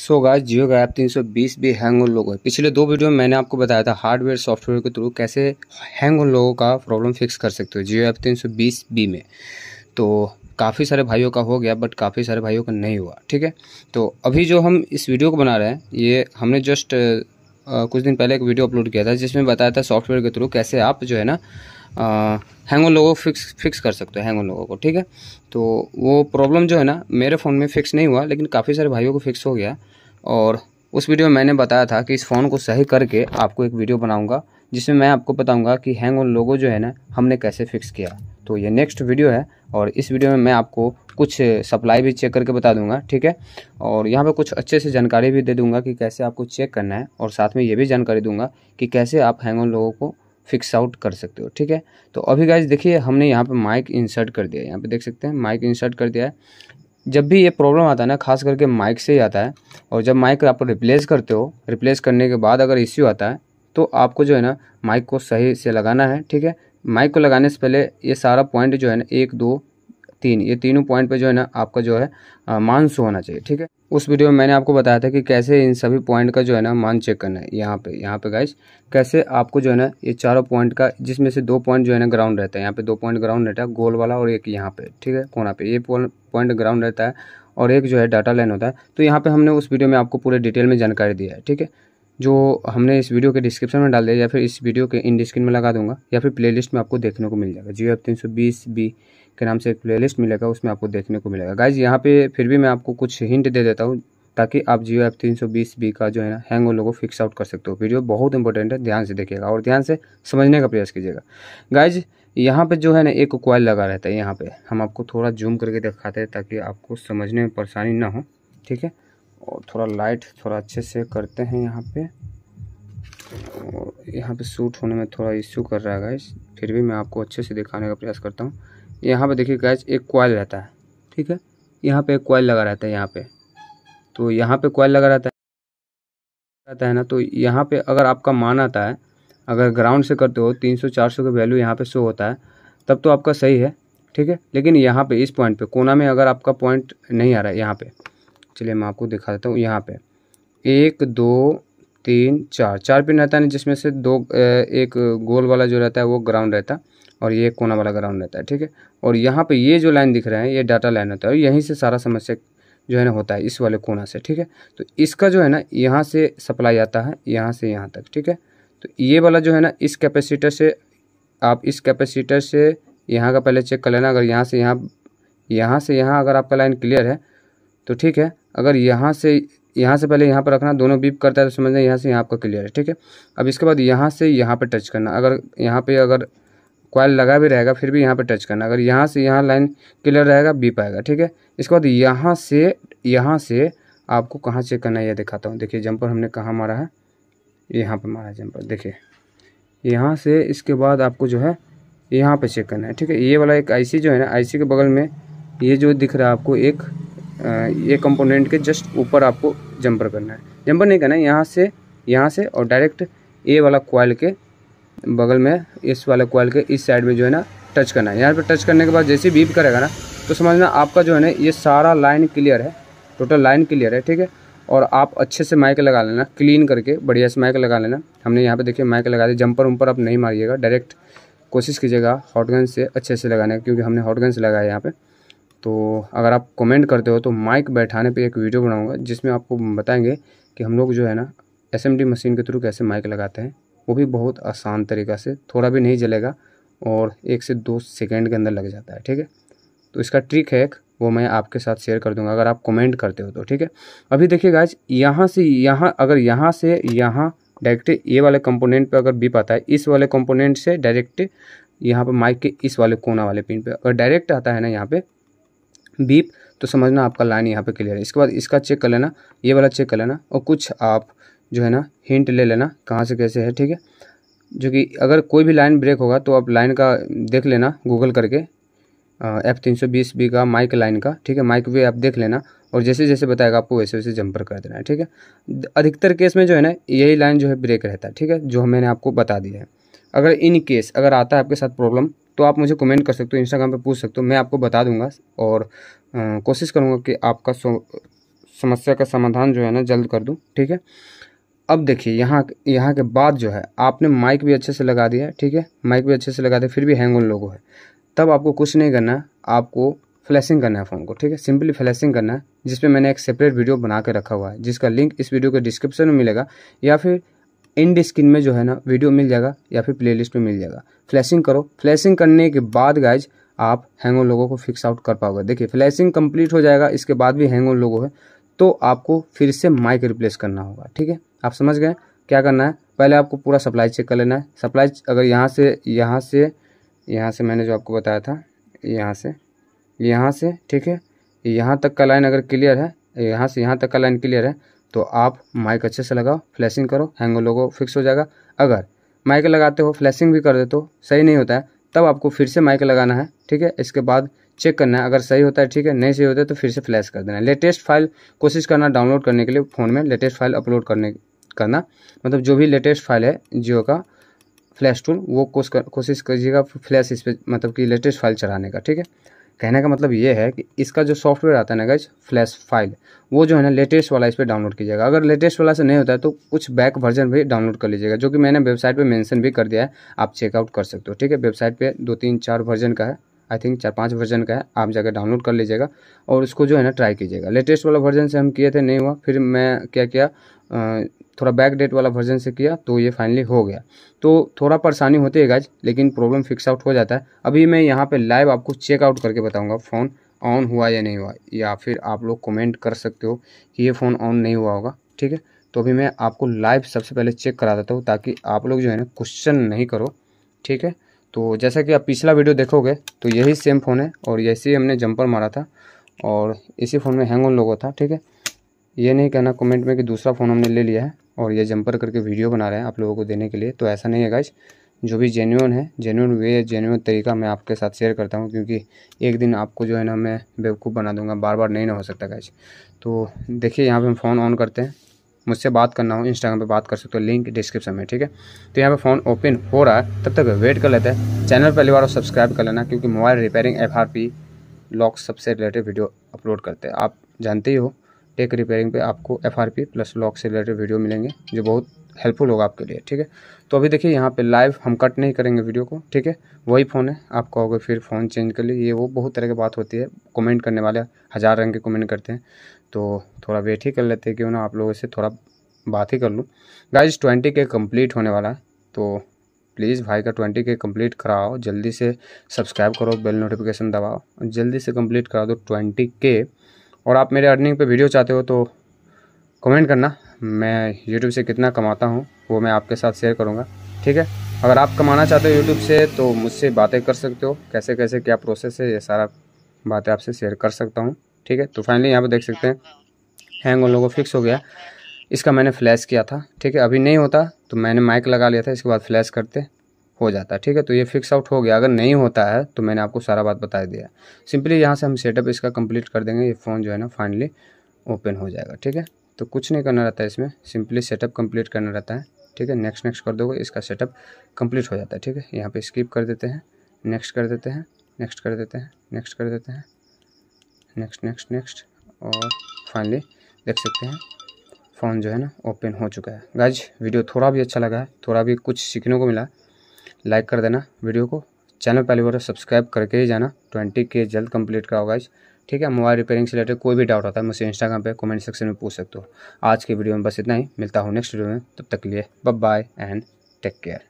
so guys जियो का app 320 भी hang उन लोगों पिछले दो वीडियो में मैंने आपको बताया था हार्डवेयर सॉफ्टवेयर के थ्रू कैसे हैंग उन लोगों का प्रॉब्लम फिक्स कर सकते हो जियो ऐप 320 बी में तो काफ़ी सारे भाइयों का हो गया बट काफ़ी सारे भाइयों का नहीं हुआ ठीक है तो अभी जो हम इस वीडियो को बना रहे हैं ये हमने जस्ट आ, कुछ दिन पहले एक वीडियो अपलोड किया था जिसमें बताया था सॉफ्टवेयर के थ्रू कैसे आप जो है ना हैंग उन लोगों को फिक्स फिक्स कर सकते हो हैंग उन लोगों को ठीक है तो वो प्रॉब्लम जो है ना मेरे फ़ोन में फ़िक्स नहीं हुआ लेकिन काफ़ी सारे भाइयों को फिक्स हो गया और उस वीडियो में मैंने बताया था कि इस फ़ोन को सही करके आपको एक वीडियो बनाऊंगा जिसमें मैं आपको बताऊंगा कि हैंग ऑन लोगो जो है ना हमने कैसे फिक्स किया तो ये नेक्स्ट वीडियो है और इस वीडियो में मैं आपको कुछ सप्लाई भी चेक करके बता दूंगा ठीक है और यहाँ पे कुछ अच्छे से जानकारी भी दे दूंगा कि कैसे आपको चेक करना है और साथ में ये भी जानकारी दूंगा कि कैसे आप हैंग ऑन लोगों को फिक्स आउट कर सकते हो ठीक है तो अभी गाइज देखिए हमने यहाँ पर माइक इंसर्ट कर दिया है यहाँ पर देख सकते हैं माइक इंसर्ट कर दिया है जब भी ये प्रॉब्लम आता है ना खास करके माइक से ही आता है और जब माइक आप रिप्लेस करते हो रिप्लेस करने के बाद अगर इश्यू आता है तो आपको जो है ना माइक को सही से लगाना है ठीक है माइक को लगाने से पहले ये सारा पॉइंट जो है ना एक दो तीन ये तीनों पॉइंट पे जो है ना आपका जो है मानसू होना चाहिए ठीक है उस वीडियो में मैंने आपको बताया था कि कैसे इन सभी पॉइंट का जो है ना मान चेक करना है यहाँ पे यहाँ पे गाइस कैसे आपको जो है ना ये चारों पॉइंट का जिसमें से दो पॉइंट जो है ना ग्राउंड रहता है यहाँ पे दो पॉइंट ग्राउंड रहता है गोल वाला और एक यहाँ पे ठीक है कोना पे ये पॉइंट ग्राउंड रहता है और एक जो है डाटा लाइन होता है तो यहाँ पर हमने उस वीडियो में आपको पूरे डिटेल में जानकारी दिया है ठीक है जो हमने इस वीडियो के डिस्क्रिप्शन में डाल दिया या फिर इस वीडियो के इन डिस्क्रिप्शन में लगा दूंगा या फिर प्लेलिस्ट में आपको देखने को मिल जाएगा जियो तीन सौ बीस बी के नाम से एक प्लेलिस्ट मिलेगा उसमें आपको देखने को मिलेगा गाइज यहाँ पे फिर भी मैं आपको कुछ हिंट दे देता हूँ ताकि आप जियो ऐप तीन सौ बीस बी का जो है ना हैंग लोगों फिक्स आउट कर सकते हो वीडियो बहुत इंपॉर्टेंट है ध्यान से देखिएगा और ध्यान से समझने का प्रयास कीजिएगा गाइज यहाँ पे जो है ना एक कॉयल लगा रहता है यहाँ पे हम आपको थोड़ा जूम करके दिखाते हैं ताकि आपको समझने में परेशानी ना हो ठीक है और थोड़ा लाइट थोड़ा अच्छे से करते हैं यहाँ पे और यहाँ पे शूट होने में थोड़ा इश्यू कर रहा है गाइज फिर भी मैं आपको अच्छे से दिखाने का प्रयास करता हूँ यहाँ पे देखिए गैस एक कॉयल रहता है ठीक है यहाँ पे एक कॉयल लगा रहता है यहाँ पे तो यहाँ पे कॉयल लगा रहता है रहता है ना तो यहाँ पे अगर आपका मान आता है अगर ग्राउंड से करते हो 300 400 का वैल्यू यहाँ पे शो होता है तब तो आपका सही है ठीक है लेकिन यहाँ पे इस पॉइंट पे कोना में अगर आपका पॉइंट नहीं आ रहा है यहाँ पे चलिए मैं आपको दिखा देता हूँ यहाँ पे एक दो तीन चार चार पिन रहता है ना जिसमें से दो एक गोल वाला जो रहता है वो ग्राउंड रहता है और ये कोना वाला ग्राउंड रहता है ठीक है और यहाँ पे ये जो लाइन दिख रहा है ये डाटा लाइन होता है और यहीं से सारा समस्या जो है ना होता है इस वाले कोना से ठीक है तो इसका जो है ना यहाँ से सप्लाई आता है यहाँ से यहाँ तक ठीक है तो ये वाला जो है ना इस कैपेसिटर से आप इस कैपेसिटर से यहाँ का पहले चेक कर लेना अगर यहाँ से यहाँ यहाँ से यहाँ अगर आपका लाइन क्लियर है तो ठीक है अगर यहाँ से यहाँ से पहले यहाँ पर रखना दोनों बीप करता है तो समझना यहाँ से यहाँ आपका क्लियर है ठीक है अब इसके बाद यहाँ से यहाँ पर टच करना अगर यहाँ पे अगर क्वाइल लगा भी रहेगा फिर भी यहाँ पे टच करना अगर यहाँ से यहाँ लाइन क्लियर रहेगा बी पाएगा ठीक है इसके बाद यहाँ से यहाँ से आपको कहाँ चेक करना है यह दिखाता हूँ देखिए जंपर हमने कहाँ मारा है यहाँ पर मारा है जंपर देखिए यहाँ से इसके बाद आपको जो है यहाँ पर चेक करना है ठीक है ये वाला एक आईसी जो है ना आईसी के बगल में ये जो दिख रहा है आपको एक ये कंपोनेंट के जस्ट ऊपर आपको जंपर करना है जंपर नहीं करना है यहाँ से यहाँ से और डायरेक्ट ए वाला क्वाइल के बगल में इस वाले कॉल के इस साइड में जो है ना टच करना है यहाँ पर टच करने के बाद जैसे बीप करेगा ना तो समझना आपका जो है ना ये सारा लाइन क्लियर है टोटल लाइन क्लियर है ठीक है और आप अच्छे से माइक लगा लेना क्लीन करके बढ़िया से माइक लगा लेना हमने यहाँ पे देखिए माइक लगा दिया जंपर उम्पर आप नहीं मारिएगा डायरेक्ट कोशिश कीजिएगा हॉटगन से अच्छे से लगाने का क्योंकि हमने हॉटगन से लगाया यहाँ पे तो अगर आप कमेंट करते हो तो माइक बैठाने पे एक वीडियो बनाऊंगा जिसमें आपको बताएंगे कि हम लोग जो है ना एस मशीन के थ्रू कैसे माइक लगाते हैं वो भी बहुत आसान तरीक़ा से थोड़ा भी नहीं जलेगा और एक से दो सेकेंड के अंदर लग जाता है ठीक है तो इसका ट्रिक है एक वो मैं आपके साथ शेयर कर दूंगा अगर आप कमेंट करते हो तो ठीक है अभी देखिए गाइज यहाँ से यहाँ अगर यहाँ से यहाँ डायरेक्ट ये वाले कंपोनेंट पे अगर बीप आता है इस वाले कंपोनेंट से डायरेक्ट यहाँ पर माइक के इस वाले कोना वाले पिन पे अगर डायरेक्ट आता है ना यहाँ पे बीप तो समझना आपका लाइन यहाँ पे क्लियर है इसके बाद इसका चेक कर लेना ये वाला चेक कर लेना और कुछ आप जो है ना हिंट ले लेना कहाँ से कैसे है ठीक है जो कि अगर कोई भी लाइन ब्रेक होगा तो आप लाइन का देख लेना गूगल करके एफ तीन सौ बीस बी का माइक लाइन का ठीक है माइक वे आप देख लेना और जैसे जैसे बताएगा आपको वैसे वैसे जंपर कर देना है ठीक है अधिकतर केस में जो है ना यही लाइन जो है ब्रेक रहता है ठीक है जो मैंने आपको बता दिया है अगर इन केस अगर आता है आपके साथ प्रॉब्लम तो आप मुझे कमेंट कर सकते हो इंस्टाग्राम पे पूछ सकते हो मैं आपको बता दूंगा और कोशिश करूँगा कि आपका समस्या का समाधान जो है ना जल्द कर दूँ ठीक है अब देखिए यहाँ यहाँ के बाद जो है आपने माइक भी अच्छे से लगा दिया ठीक है माइक भी अच्छे से लगा दिया फिर भी हैंग ऑन लोगो है तब आपको कुछ नहीं करना आपको फ्लैशिंग करना है फ़ोन को ठीक है सिंपली फ्लैशिंग करना है जिसपे मैंने एक सेपरेट वीडियो बना के रखा हुआ है जिसका लिंक इस वीडियो के डिस्क्रिप्शन में मिलेगा या फिर इंड स्क्रीन में जो है ना वीडियो मिल जाएगा या फिर प्लेलिस्ट में मिल जाएगा फ्लैशिंग करो फ्लैशिंग करने के बाद गाइज आप हैंग ऑन लोगों को फिक्स आउट कर पाओगे देखिए फ्लैशिंग कंप्लीट हो जाएगा इसके बाद भी हैंग ऑन लोगो है तो आपको फिर से माइक रिप्लेस करना होगा ठीक है आप समझ गए क्या करना है पहले आपको पूरा सप्लाई चेक कर लेना है सप्लाई अगर यहाँ से यहाँ से यहाँ से मैंने जो आपको बताया था यहाँ से यहाँ से ठीक है यहाँ तक का लाइन अगर क्लियर है यहाँ से यहाँ तक का लाइन क्लियर है तो आप माइक अच्छे से लगाओ फ्लैशिंग करो हैंग लोगो फिक्स हो जाएगा अगर माइक लगाते हो फ्लैशिंग भी कर देते हो सही नहीं होता है तब आपको फिर से माइक लगाना है ठीक है इसके बाद चेक करना है अगर सही होता है ठीक है नहीं सही होता है तो फिर से फ्लैश कर देना है लेटेस्ट फाइल कोशिश करना डाउनलोड करने के लिए फ़ोन में लेटेस्ट फाइल अपलोड करने करना मतलब जो भी लेटेस्ट फाइल है जियो का फ्लैश टूल वो कोशिश करिएगा फ्लैश इस पर मतलब कि लेटेस्ट फाइल चढ़ाने का ठीक है कहने का मतलब ये है कि इसका जो सॉफ्टवेयर आता है ना गाइज फ्लैश फाइल वो जो है ना लेटेस्ट वाला इस पर डाउनलोड कीजिएगा अगर लेटेस्ट वाला से नहीं होता है तो कुछ बैक वर्जन भी डाउनलोड कर लीजिएगा जो कि मैंने वेबसाइट पे मेंशन भी कर दिया है आप चेकआउट कर सकते हो ठीक है वेबसाइट पे दो तीन चार वर्जन का है आई थिंक चार पाँच वर्जन का है आप जाकर डाउनलोड कर लीजिएगा और उसको जो है ना ट्राई कीजिएगा लेटेस्ट वाला वर्जन से हम किए थे नहीं हुआ फिर मैं क्या किया थोड़ा बैक डेट वाला वर्जन से किया तो ये फाइनली हो गया तो थोड़ा परेशानी होती है गाज लेकिन प्रॉब्लम फिक्स आउट हो जाता है अभी मैं यहाँ पर लाइव आपको चेकआउट करके बताऊँगा फ़ोन ऑन हुआ या नहीं हुआ या फिर आप लोग कमेंट कर सकते हो कि ये फ़ोन ऑन नहीं हुआ होगा ठीक है तो अभी मैं आपको लाइव सबसे पहले चेक करा देता हूँ ताकि आप लोग जो है ना क्वेश्चन नहीं करो ठीक है तो जैसा कि आप पिछला वीडियो देखोगे तो यही सेम फ़ोन है और ऐसे ही हमने जंपर मारा था और इसी फ़ोन में हैंग ऑन लोगो था ठीक है ये नहीं कहना कमेंट में कि दूसरा फ़ोन हमने ले लिया है और ये जंपर करके वीडियो बना रहे हैं आप लोगों को देने के लिए तो ऐसा नहीं है गाइज जो भी जेन्यून है जेन्यून वे है जेन्यून तरीका मैं आपके साथ शेयर करता हूँ क्योंकि एक दिन आपको जो है ना मैं बेवकूफ़ बना दूंगा बार बार नहीं ना हो सकता गाइज तो देखिए यहाँ पर हम फ़ोन ऑन करते हैं मुझसे बात करना हो इंस्टाग्राम पे बात कर सकते हो लिंक डिस्क्रिप्शन में ठीक है तो यहाँ पे फ़ोन ओपन हो रहा है तब तक वेट कर लेते हैं चैनल पहली बार और सब्सक्राइब कर लेना क्योंकि mobile repairing F R P lock सबसे रिलेटेड वीडियो अपलोड करते हैं आप जानते ही हो टेक रिपेयरिंग पे आपको F R P plus lock से रिलेटेड वीडियो मिलेंगे जो बहुत हेल्पफुल होगा आपके लिए ठीक है तो अभी देखिए यहाँ पे लाइव हम कट नहीं करेंगे वीडियो को ठीक है वही फ़ोन है आप कहोगे फिर फ़ोन चेंज कर लिए ये वो बहुत तरह की बात होती है कमेंट करने वाले हज़ार रंग के कमेंट करते हैं तो थोड़ा वेट ही कर लेते हैं क्यों ना आप लोगों से थोड़ा बात ही कर लूँ गाइज ट्वेंटी के कम्प्लीट होने वाला है तो प्लीज़ भाई का ट्वेंटी के कम्प्लीट कराओ जल्दी से सब्सक्राइब करो बेल नोटिफिकेशन दबाओ जल्दी से कम्प्लीट करा दो ट्वेंटी के और आप मेरे अर्निंग पर वीडियो चाहते हो तो कमेंट करना मैं यूट्यूब से कितना कमाता हूँ वो मैं आपके साथ शेयर करूँगा ठीक है अगर आप कमाना चाहते हो यूट्यूब से तो मुझसे बातें कर सकते हो कैसे कैसे क्या प्रोसेस है ये सारा बातें आपसे शेयर कर सकता हूँ ठीक है तो फाइनली यहाँ पर देख सकते हैं हैंग उन लोगों फिक्स हो गया इसका मैंने फ्लैश किया था ठीक है अभी नहीं होता तो मैंने माइक लगा लिया था इसके बाद फ्लैश करते हो जाता है ठीक है तो ये फिक्स आउट हो गया अगर नहीं होता है तो मैंने आपको सारा बात बता दिया सिंपली यहाँ से हम सेटअप इसका कंप्लीट कर देंगे ये फ़ोन जो है ना फाइनली ओपन हो जाएगा ठीक है तो कुछ नहीं करना रहता है इसमें सिंपली सेटअप कंप्लीट करना रहता है ठीक है नेक्स्ट नेक्स्ट कर दोगे इसका सेटअप कंप्लीट हो जाता है ठीक है यहाँ पे स्किप कर देते हैं नेक्स्ट कर देते हैं नेक्स्ट कर देते हैं नेक्स्ट कर देते हैं नेक्स्ट नेक्स्ट नेक्स्ट और फाइनली देख सकते हैं फ़ोन जो है ना ओपन हो चुका है गाइज वीडियो थोड़ा भी अच्छा लगा है थोड़ा भी कुछ सीखने को मिला लाइक कर देना वीडियो को चैनल पहली बार सब्सक्राइब तो करके ही जाना ट्वेंटी के जल्द कम्प्लीट कराओ गाइज ठीक है मोबाइल रिपेयरिंग से रिलेटेड कोई भी डाउट होता है मुझसे इंस्टाग्राम पे कमेंट सेक्शन में पूछ सकते हो आज के वीडियो में बस इतना ही मिलता हूँ नेक्स्ट वीडियो में तब तक के लिए bye bye and take care